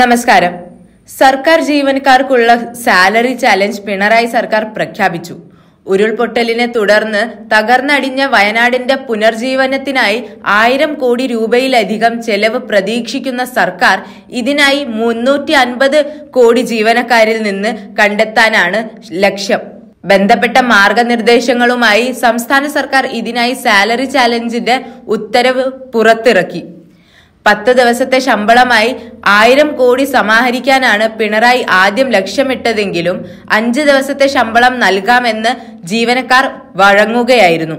നമസ്കാരം സർക്കാർ ജീവനക്കാർക്കുള്ള salary challenge Pinarayi സർക്കാർ പ്രഖ്യാപിച്ചു ഉരുൾപൊട്ടലിനെ തുടർന്ന് തകർന്നടിഞ്ഞ വയനാടിന്റെ പുനർജീവനത്തിനായി ആയിരം കോടി രൂപയിലധികം ചെലവ് പ്രതീക്ഷിക്കുന്ന സർക്കാർ ഇതിനായി മുന്നൂറ്റി അൻപത് കോടി ജീവനക്കാരിൽ നിന്ന് കണ്ടെത്താനാണ് ലക്ഷ്യം ബന്ധപ്പെട്ട മാർഗനിർദ്ദേശങ്ങളുമായി സംസ്ഥാന സർക്കാർ ഇതിനായി സാലറി ചാലഞ്ചിന്റെ ഉത്തരവ് പുറത്തിറക്കി പത്ത് ദിവസത്തെ ശമ്പളമായി ആയിരം കോടി സമാഹരിക്കാനാണ് പിണറായി ആദ്യം ലക്ഷ്യമിട്ടതെങ്കിലും അഞ്ച് ദിവസത്തെ ശമ്പളം നൽകാമെന്ന് ജീവനക്കാർ വഴങ്ങുകയായിരുന്നു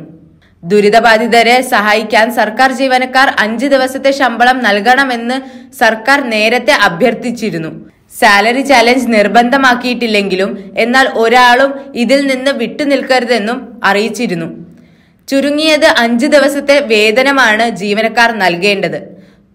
ദുരിതബാധിതരെ സഹായിക്കാൻ സർക്കാർ ജീവനക്കാർ അഞ്ച് ദിവസത്തെ ശമ്പളം നൽകണമെന്ന് സർക്കാർ നേരത്തെ അഭ്യർത്ഥിച്ചിരുന്നു സാലറി ചാലഞ്ച് നിർബന്ധമാക്കിയിട്ടില്ലെങ്കിലും എന്നാൽ ഒരാളും ഇതിൽ നിന്ന് വിട്ടുനിൽക്കരുതെന്നും അറിയിച്ചിരുന്നു ചുരുങ്ങിയത് അഞ്ച് ദിവസത്തെ വേതനമാണ് ജീവനക്കാർ നൽകേണ്ടത്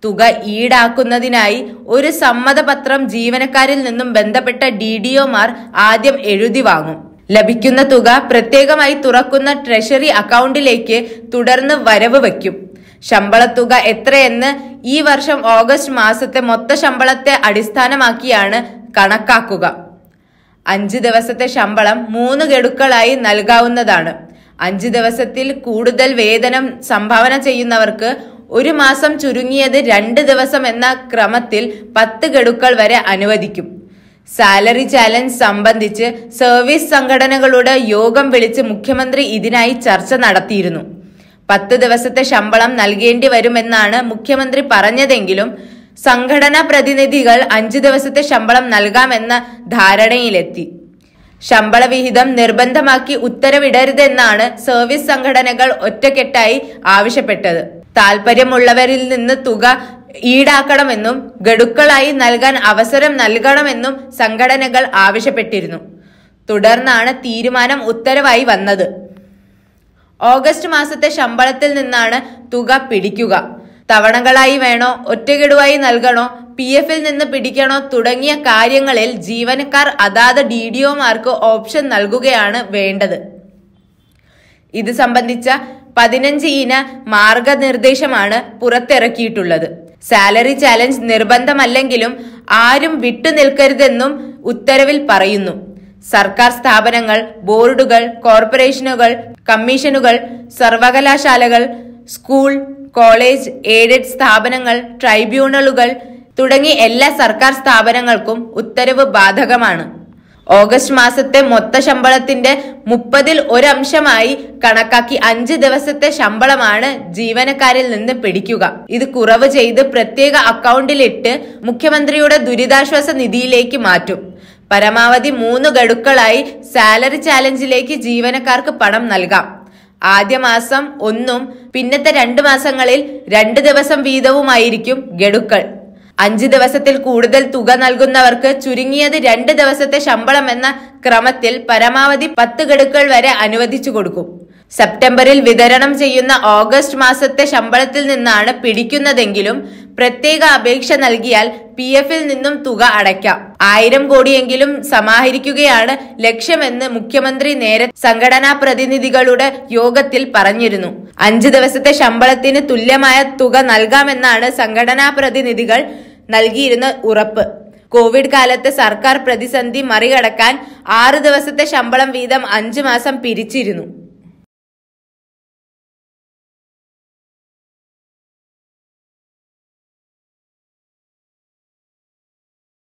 തുക ഈടാക്കുന്നതിനായി ഒരു സമ്മതപത്രം ജീവനക്കാരിൽ നിന്നും ബന്ധപ്പെട്ട ഡി ഡി ഒമാർ ആദ്യം എഴുതി വാങ്ങും ലഭിക്കുന്ന തുക പ്രത്യേകമായി തുറക്കുന്ന ട്രഷറി അക്കൗണ്ടിലേക്ക് തുടർന്ന് വരവ് വയ്ക്കും ശമ്പളത്തുക എത്രയെന്ന് ഈ വർഷം ഓഗസ്റ്റ് മാസത്തെ മൊത്ത ശമ്പളത്തെ അടിസ്ഥാനമാക്കിയാണ് കണക്കാക്കുക അഞ്ച് ദിവസത്തെ ശമ്പളം മൂന്ന് ഗഡുക്കളായി നൽകാവുന്നതാണ് അഞ്ച് ദിവസത്തിൽ കൂടുതൽ വേതനം സംഭാവന ചെയ്യുന്നവർക്ക് ഒരു മാസം ചുരുങ്ങിയത് രണ്ട് ദിവസം എന്ന ക്രമത്തിൽ പത്ത് ഗഡുക്കൾ വരെ അനുവദിക്കും സാലറി ചാലഞ്ച് സംബന്ധിച്ച് സർവീസ് സംഘടനകളുടെ യോഗം വിളിച്ച് മുഖ്യമന്ത്രി ഇതിനായി ചർച്ച നടത്തിയിരുന്നു പത്ത് ദിവസത്തെ ശമ്പളം നൽകേണ്ടി വരുമെന്നാണ് മുഖ്യമന്ത്രി പറഞ്ഞതെങ്കിലും സംഘടനാ പ്രതിനിധികൾ അഞ്ച് ദിവസത്തെ ശമ്പളം നൽകാമെന്ന ധാരണയിലെത്തി ശമ്പള വിഹിതം നിർബന്ധമാക്കി ഉത്തരവിടരുതെന്നാണ് സർവീസ് സംഘടനകൾ ഒറ്റക്കെട്ടായി ആവശ്യപ്പെട്ടത് താല്പര്യമുള്ളവരിൽ നിന്ന് തുക ഈടാക്കണമെന്നും ഗഡുക്കളായി നൽകാൻ അവസരം നൽകണമെന്നും സംഘടനകൾ ആവശ്യപ്പെട്ടിരുന്നു തുടർന്നാണ് തീരുമാനം ഉത്തരവായി വന്നത് ഓഗസ്റ്റ് മാസത്തെ ശമ്പളത്തിൽ നിന്നാണ് തുക പിടിക്കുക തവണകളായി വേണോ ഒറ്റഗഡുവായി നൽകണോ പി എഫിൽ നിന്ന് പിടിക്കണോ തുടങ്ങിയ കാര്യങ്ങളിൽ ജീവനക്കാർ അതാത് ഡി ഡി ഓപ്ഷൻ നൽകുകയാണ് വേണ്ടത് ഇത് സംബന്ധിച്ച പതിനഞ്ച് ഇന മാർഗനിർദ്ദേശമാണ് പുറത്തിറക്കിയിട്ടുള്ളത് സാലറി ചാലഞ്ച് നിർബന്ധമല്ലെങ്കിലും ആരും വിട്ടുനിൽക്കരുതെന്നും ഉത്തരവിൽ പറയുന്നു സർക്കാർ സ്ഥാപനങ്ങൾ ബോർഡുകൾ കോർപ്പറേഷനുകൾ കമ്മീഷനുകൾ സർവകലാശാലകൾ സ്കൂൾ കോളേജ് എയ്ഡഡ് സ്ഥാപനങ്ങൾ ട്രൈബ്യൂണലുകൾ തുടങ്ങി എല്ലാ സർക്കാർ സ്ഥാപനങ്ങൾക്കും ഉത്തരവ് ബാധകമാണ് ഓഗസ്റ്റ് മാസത്തെ മൊത്ത ശമ്പളത്തിന്റെ മുപ്പതിൽ ഒരംശമായി കണക്കാക്കി അഞ്ച് ദിവസത്തെ ശമ്പളമാണ് ജീവനക്കാരിൽ നിന്ന് പിടിക്കുക ഇത് കുറവ് ചെയ്ത് പ്രത്യേക അക്കൗണ്ടിലിട്ട് മുഖ്യമന്ത്രിയുടെ ദുരിതാശ്വാസ നിധിയിലേക്ക് മാറ്റും പരമാവധി മൂന്ന് ഗഡുക്കളായി സാലറി ചാലഞ്ചിലേക്ക് ജീവനക്കാർക്ക് പണം നൽകാം ആദ്യ മാസം ഒന്നും പിന്നത്തെ രണ്ട് മാസങ്ങളിൽ രണ്ട് ദിവസം വീതവുമായിരിക്കും ഗഡുക്കൾ അഞ്ച് ദിവസത്തിൽ കൂടുതൽ തുക നൽകുന്നവർക്ക് ചുരുങ്ങിയത് രണ്ട് ദിവസത്തെ ശമ്പളം എന്ന ക്രമത്തിൽ പരമാവധി പത്ത് ഗഡുക്കൾ വരെ അനുവദിച്ചു കൊടുക്കും സെപ്റ്റംബറിൽ വിതരണം ചെയ്യുന്ന ഓഗസ്റ്റ് മാസത്തെ ശമ്പളത്തിൽ നിന്നാണ് പിടിക്കുന്നതെങ്കിലും പ്രത്യേക അപേക്ഷ നൽകിയാൽ പി എഫിൽ നിന്നും തുക അടയ്ക്കാം ആയിരം കോടിയെങ്കിലും സമാഹരിക്കുകയാണ് ലക്ഷ്യമെന്ന് മുഖ്യമന്ത്രി നേരെ സംഘടനാ പ്രതിനിധികളുടെ യോഗത്തിൽ പറഞ്ഞിരുന്നു അഞ്ച് ദിവസത്തെ ശമ്പളത്തിന് തുല്യമായ തുക നൽകാമെന്നാണ് സംഘടനാ പ്രതിനിധികൾ നൽകിയിരുന്ന ഉറപ്പ് കോവിഡ് കാലത്ത് സർക്കാർ പ്രതിസന്ധി മറികടക്കാൻ ആറു ദിവസത്തെ ശമ്പളം വീതം അഞ്ചു മാസം പിരിച്ചിരുന്നു